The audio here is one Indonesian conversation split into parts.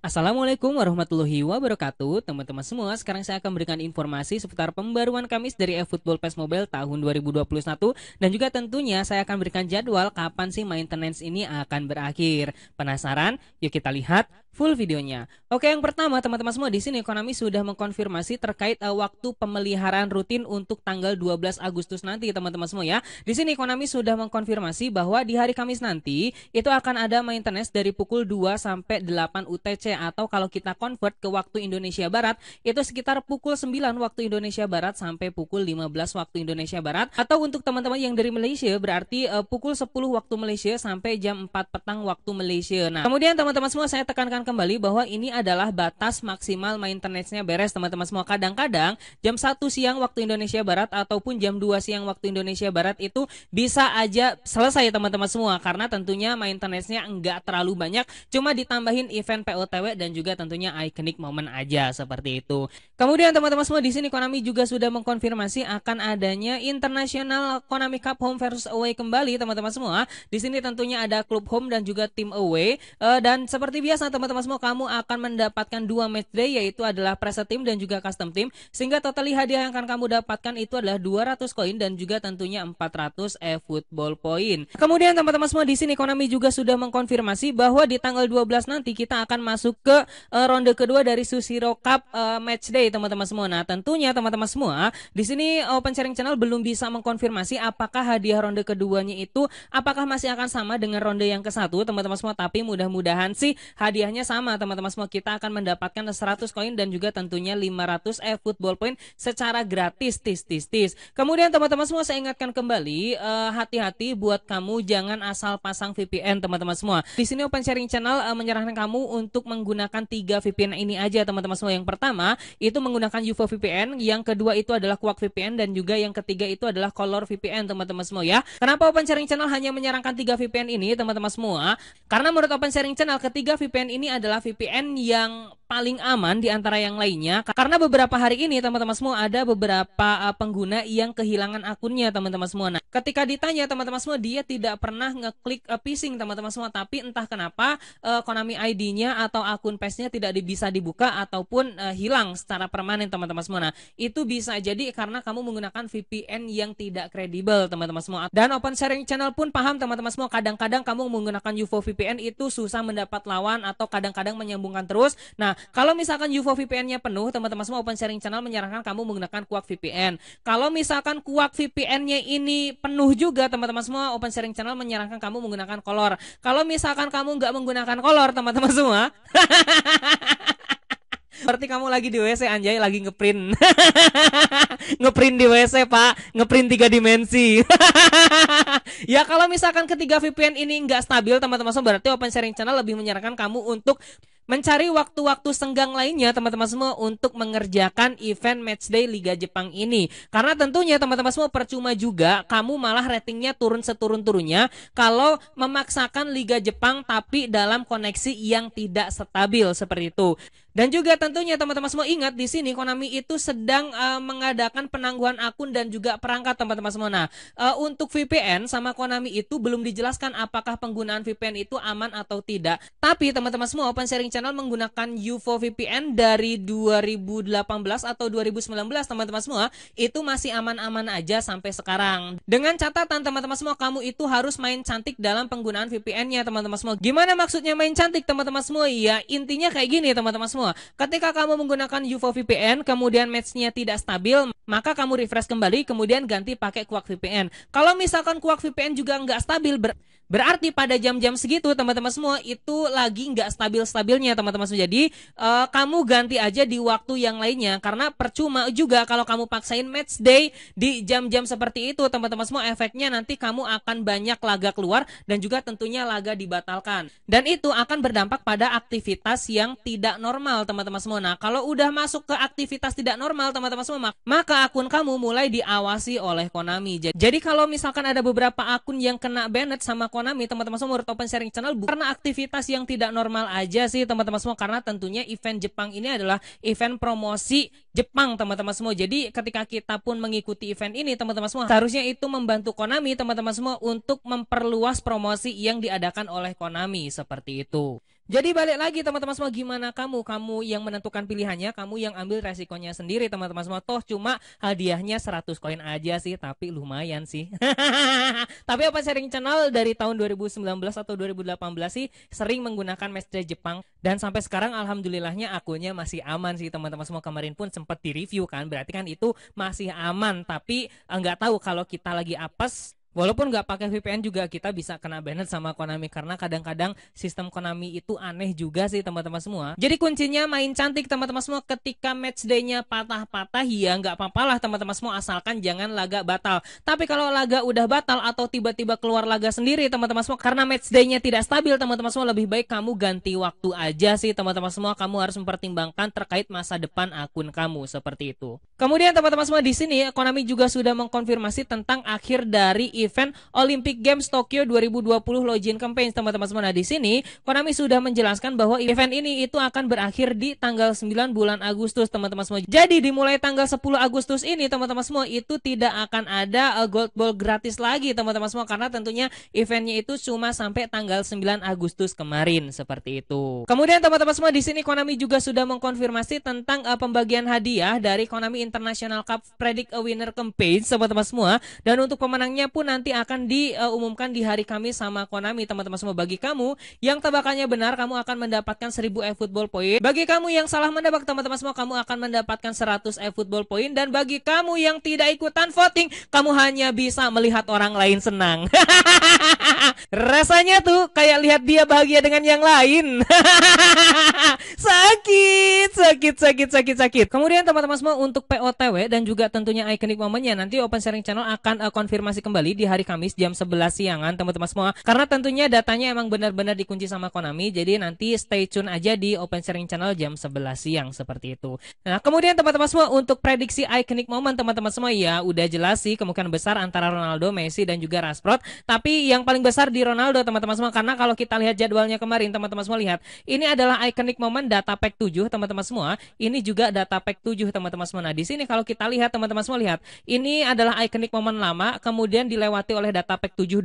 Assalamualaikum warahmatullahi wabarakatuh Teman-teman semua, sekarang saya akan memberikan informasi seputar pembaruan Kamis dari eFootball PES Mobile tahun 2021 Dan juga tentunya saya akan berikan jadwal kapan sih maintenance ini akan berakhir Penasaran? Yuk kita lihat full videonya. Oke, yang pertama teman-teman semua di sini ekonomi sudah mengkonfirmasi terkait uh, waktu pemeliharaan rutin untuk tanggal 12 Agustus nanti teman-teman semua ya. Di sini ekonomi sudah mengkonfirmasi bahwa di hari Kamis nanti itu akan ada maintenance dari pukul 2 sampai 8 UTC atau kalau kita convert ke waktu Indonesia Barat itu sekitar pukul 9 waktu Indonesia Barat sampai pukul 15 waktu Indonesia Barat atau untuk teman-teman yang dari Malaysia berarti uh, pukul 10 waktu Malaysia sampai jam 4 petang waktu Malaysia. Nah, kemudian teman-teman semua saya tekankan tekankan kembali bahwa ini adalah batas maksimal maintenance-nya beres teman-teman semua. Kadang-kadang jam 1 siang waktu Indonesia Barat ataupun jam 2 siang waktu Indonesia Barat itu bisa aja selesai teman-teman semua karena tentunya maintenance-nya enggak terlalu banyak, cuma ditambahin event POTW dan juga tentunya iconic moment aja seperti itu. Kemudian teman-teman semua di sini Konami juga sudah mengkonfirmasi akan adanya International Konami Cup Home versus Away kembali teman-teman semua. Di sini tentunya ada klub home dan juga tim away eh, dan seperti biasa teman-teman teman-teman semua kamu akan mendapatkan dua match day yaitu adalah preset team dan juga custom team sehingga total hadiah yang akan kamu dapatkan itu adalah 200 koin dan juga tentunya 400 e-football point. Kemudian teman-teman semua di sini Konami juga sudah mengkonfirmasi bahwa di tanggal 12 nanti kita akan masuk ke uh, ronde kedua dari Susiro Cup uh, day teman-teman semua. Nah, tentunya teman-teman semua di sini Open Sharing Channel belum bisa mengkonfirmasi apakah hadiah ronde keduanya itu apakah masih akan sama dengan ronde yang ke satu teman-teman semua tapi mudah-mudahan sih hadiahnya Caranya sama teman-teman semua kita akan mendapatkan 100 koin dan juga tentunya 500 e eh, football point secara gratis tis tis tis. Kemudian teman-teman semua saya ingatkan kembali eh, hati-hati uh, buat kamu jangan asal pasang VPN teman-teman semua. Di sini Open Sharing Channel uh, eh, menyarankan kamu untuk menggunakan tiga VPN ini aja teman-teman semua. Yang pertama itu menggunakan UFO VPN, yang kedua itu adalah Quark VPN dan juga yang ketiga itu adalah Color VPN teman-teman semua ya. Kenapa Open Sharing Channel hanya menyarankan tiga VPN ini teman-teman semua? Karena menurut Open Sharing Channel ketiga VPN ini adalah VPN yang paling aman di antara yang lainnya karena beberapa hari ini teman-teman semua ada beberapa uh, pengguna yang kehilangan akunnya teman-teman semua. Nah, ketika ditanya teman-teman semua dia tidak pernah ngeklik uh, phishing teman-teman semua tapi entah kenapa uh, Konami ID-nya atau akun PES-nya tidak bisa dibuka ataupun uh, hilang secara permanen teman-teman semua. Nah, itu bisa jadi karena kamu menggunakan VPN yang tidak kredibel teman-teman semua. Dan Open Sharing Channel pun paham teman-teman semua kadang-kadang kamu menggunakan UFO VPN itu susah mendapat lawan atau kadang-kadang menyambungkan terus. Nah, kalau misalkan UFO VPN-nya penuh, teman-teman semua Open Sharing Channel menyarankan kamu menggunakan Kuak VPN. Kalau misalkan Kuak VPN-nya ini penuh juga, teman-teman semua Open Sharing Channel menyarankan kamu menggunakan kolor. Kalau misalkan kamu nggak menggunakan kolor, teman-teman semua, Berarti kamu lagi di WC anjay lagi ngeprint. ngeprint di WC, Pak. Ngeprint tiga dimensi. ya kalau misalkan ketiga VPN ini nggak stabil teman-teman semua berarti Open Sharing Channel lebih menyarankan kamu untuk mencari waktu-waktu senggang lainnya teman-teman semua untuk mengerjakan event matchday Liga Jepang ini. Karena tentunya teman-teman semua percuma juga kamu malah ratingnya turun seturun-turunnya kalau memaksakan Liga Jepang tapi dalam koneksi yang tidak stabil seperti itu. Dan juga tentunya teman-teman semua ingat di sini Konami itu sedang uh, mengadakan penangguhan akun dan juga perangkat teman-teman semua. Nah, uh, untuk VPN sama Konami itu belum dijelaskan apakah penggunaan VPN itu aman atau tidak. Tapi teman-teman semua Open Sharing Channel menggunakan UFO VPN dari 2018 atau 2019 teman-teman semua itu masih aman-aman aja sampai sekarang. Dengan catatan teman-teman semua kamu itu harus main cantik dalam penggunaan VPN-nya teman-teman semua. Gimana maksudnya main cantik teman-teman semua? Ya intinya kayak gini teman-teman semua semua. Ketika kamu menggunakan UFO VPN, kemudian matchnya tidak stabil, maka kamu refresh kembali, kemudian ganti pakai Kuak VPN. Kalau misalkan Kuak VPN juga nggak stabil, ber Berarti pada jam-jam segitu teman-teman semua itu lagi nggak stabil-stabilnya teman-teman semua. Jadi uh, kamu ganti aja di waktu yang lainnya karena percuma juga kalau kamu paksain match day di jam-jam seperti itu teman-teman semua efeknya nanti kamu akan banyak laga keluar dan juga tentunya laga dibatalkan. Dan itu akan berdampak pada aktivitas yang tidak normal teman-teman semua. Nah, kalau udah masuk ke aktivitas tidak normal teman-teman semua, maka akun kamu mulai diawasi oleh Konami. Jadi kalau misalkan ada beberapa akun yang kena banned sama Konami Konami, teman-teman semua World Open Sharing Channel bukan karena aktivitas yang tidak normal aja sih teman-teman semua karena tentunya event Jepang ini adalah event promosi Jepang teman-teman semua. Jadi ketika kita pun mengikuti event ini teman-teman semua seharusnya itu membantu Konami teman-teman semua untuk memperluas promosi yang diadakan oleh Konami seperti itu. Jadi balik lagi teman-teman semua gimana kamu? Kamu yang menentukan pilihannya, kamu yang ambil resikonya sendiri teman-teman semua. Toh cuma hadiahnya 100 koin aja sih, tapi lumayan sih. tapi apa Sharing Channel dari tahun 2019 atau 2018 sih sering menggunakan message Jepang dan sampai sekarang alhamdulillahnya akunnya masih aman sih teman-teman semua. Kemarin pun sempat di-review kan, berarti kan itu masih aman tapi enggak eh, tahu kalau kita lagi apes Walaupun nggak pakai VPN juga kita bisa kena banned sama Konami karena kadang-kadang sistem Konami itu aneh juga sih teman-teman semua. Jadi kuncinya main cantik teman-teman semua ketika match day-nya patah-patah ya nggak apa-apa lah teman-teman semua asalkan jangan laga batal. Tapi kalau laga udah batal atau tiba-tiba keluar laga sendiri teman-teman semua karena match day-nya tidak stabil teman-teman semua lebih baik kamu ganti waktu aja sih teman-teman semua kamu harus mempertimbangkan terkait masa depan akun kamu seperti itu. Kemudian teman-teman semua di sini Konami juga sudah mengkonfirmasi tentang akhir dari event Olympic Games Tokyo 2020 login campaign teman-teman semua. Nah, di sini Konami sudah menjelaskan bahwa event ini itu akan berakhir di tanggal 9 bulan Agustus teman-teman semua. Jadi dimulai tanggal 10 Agustus ini teman-teman semua itu tidak akan ada eh, gold ball gratis lagi teman-teman semua karena tentunya eventnya itu cuma sampai tanggal 9 Agustus kemarin seperti itu. Kemudian teman-teman semua di sini Konami juga sudah mengkonfirmasi tentang uh, pembagian hadiah dari Konami International Cup Predict a Winner Campaign teman-teman semua dan untuk pemenangnya pun nanti akan diumumkan di hari Kamis sama Konami teman-teman semua bagi kamu yang tebakannya benar kamu akan mendapatkan 1000 football point bagi kamu yang salah mendapat teman-teman semua kamu akan mendapatkan 100 football point dan bagi kamu yang tidak ikutan voting kamu hanya bisa melihat orang lain senang rasanya tuh kayak lihat dia bahagia dengan yang lain sakit sakit sakit sakit sakit kemudian teman-teman semua untuk POTW dan juga tentunya iconic momennya nanti Open Sharing Channel akan uh, konfirmasi kembali di hari Kamis jam 11 siangan teman-teman semua. Karena tentunya datanya emang benar-benar dikunci sama Konami. Jadi nanti stay tune aja di Open Sharing Channel jam 11 siang seperti itu. Nah, kemudian teman-teman semua untuk prediksi iconic moment teman-teman semua ya udah jelas sih kemungkinan besar antara Ronaldo, Messi dan juga Rashford. Tapi yang paling besar di Ronaldo teman-teman semua karena kalau kita lihat jadwalnya kemarin teman-teman semua lihat ini adalah iconic moment data pack 7 teman-teman semua. Ini juga data pack 7 teman-teman semua. Nah, di sini kalau kita lihat teman-teman semua lihat ini adalah iconic moment lama kemudian dilewati dilewati oleh data pack 72,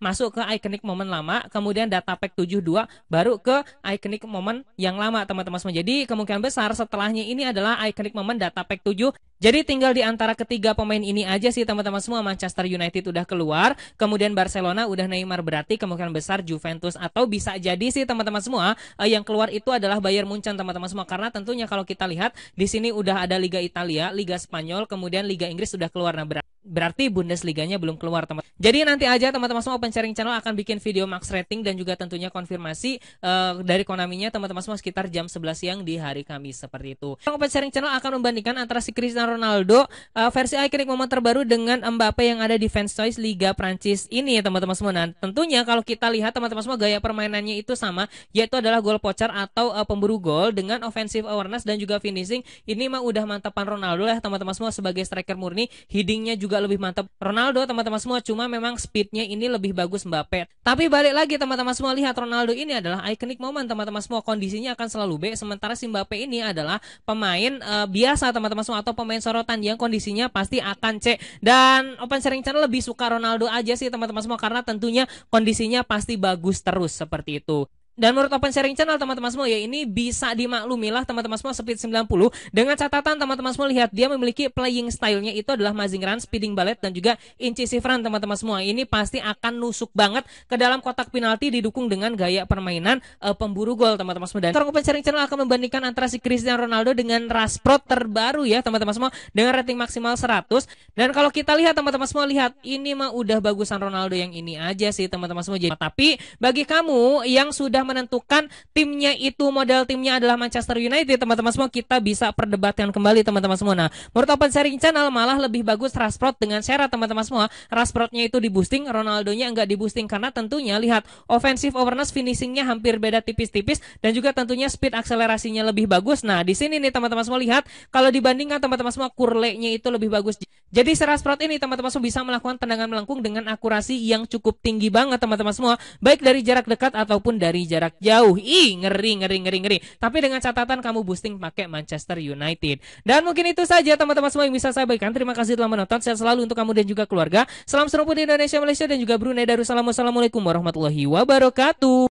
masuk ke iconic moment lama, kemudian data pack 72 baru ke iconic moment yang lama teman-teman semua. Jadi kemungkinan besar setelahnya ini adalah iconic moment data pack 7. Jadi tinggal di antara ketiga pemain ini aja sih teman-teman semua Manchester United udah keluar, kemudian Barcelona udah Neymar berarti kemungkinan besar Juventus atau bisa jadi sih teman-teman semua eh, yang keluar itu adalah Bayern Munchen teman-teman semua karena tentunya kalau kita lihat di sini udah ada Liga Italia, Liga Spanyol, kemudian Liga Inggris sudah keluar nah berarti Berarti Bundesliga-nya belum keluar teman. teman Jadi nanti aja teman-teman semua Open Sharing Channel akan bikin video max rating dan juga tentunya konfirmasi uh, dari Konaminya teman-teman semua sekitar jam 11 siang di hari Kamis seperti itu. Open Sharing Channel akan membandingkan antara si Cristiano Ronaldo uh, versi iconic momen terbaru dengan Mbappe yang ada di Fans Choice Liga Prancis ini teman-teman semua. Nah, tentunya kalau kita lihat teman-teman semua gaya permainannya itu sama yaitu adalah gol pocar atau uh, pemburu gol dengan offensive awareness dan juga finishing. Ini mah udah mantapan Ronaldo lah teman-teman semua sebagai striker murni, headingnya juga juga lebih mantap Ronaldo teman-teman semua cuma memang speednya ini lebih bagus Mbappe tapi balik lagi teman-teman semua lihat Ronaldo ini adalah iconic moment teman-teman semua kondisinya akan selalu B sementara si Mbappe ini adalah pemain uh, biasa teman-teman semua atau pemain sorotan yang kondisinya pasti akan C dan Open Sharing Channel lebih suka Ronaldo aja sih teman-teman semua karena tentunya kondisinya pasti bagus terus seperti itu dan menurut Open Sharing Channel teman-teman semua ya ini bisa dimaklumi lah teman-teman semua speed 90 dengan catatan teman-teman semua lihat dia memiliki playing stylenya itu adalah mazing run, speeding ballet dan juga incisive run teman-teman semua. Ini pasti akan nusuk banget ke dalam kotak penalti didukung dengan gaya permainan uh, pemburu gol teman-teman semua. Dan Open Sharing Channel akan membandingkan antara si Cristiano Ronaldo dengan Rashford terbaru ya teman-teman semua dengan rating maksimal 100. Dan kalau kita lihat teman-teman semua lihat ini mah udah bagusan Ronaldo yang ini aja sih teman-teman semua. Jadi tapi bagi kamu yang sudah sudah menentukan timnya itu modal timnya adalah Manchester United teman-teman semua kita bisa perdebatkan kembali teman-teman semua nah menurut open sharing channel malah lebih bagus Rashford dengan Sarah teman-teman semua Rashfordnya itu di boosting Ronaldonya enggak di boosting karena tentunya lihat offensive awareness finishingnya hampir beda tipis-tipis dan juga tentunya speed akselerasinya lebih bagus nah di sini nih teman-teman semua lihat kalau dibandingkan teman-teman semua kurlenya itu lebih bagus jadi Rashford ini teman-teman semua bisa melakukan tendangan melengkung dengan akurasi yang cukup tinggi banget teman-teman semua baik dari jarak dekat ataupun dari jarak jarak jauh. Ih, ngeri, ngeri, ngeri, ngeri. Tapi dengan catatan kamu boosting pakai Manchester United. Dan mungkin itu saja teman-teman semua yang bisa saya bagikan. Terima kasih telah menonton. Sehat selalu untuk kamu dan juga keluarga. Salam serumpun di Indonesia, Malaysia, dan juga Brunei Darussalam. Wassalamualaikum warahmatullahi wabarakatuh.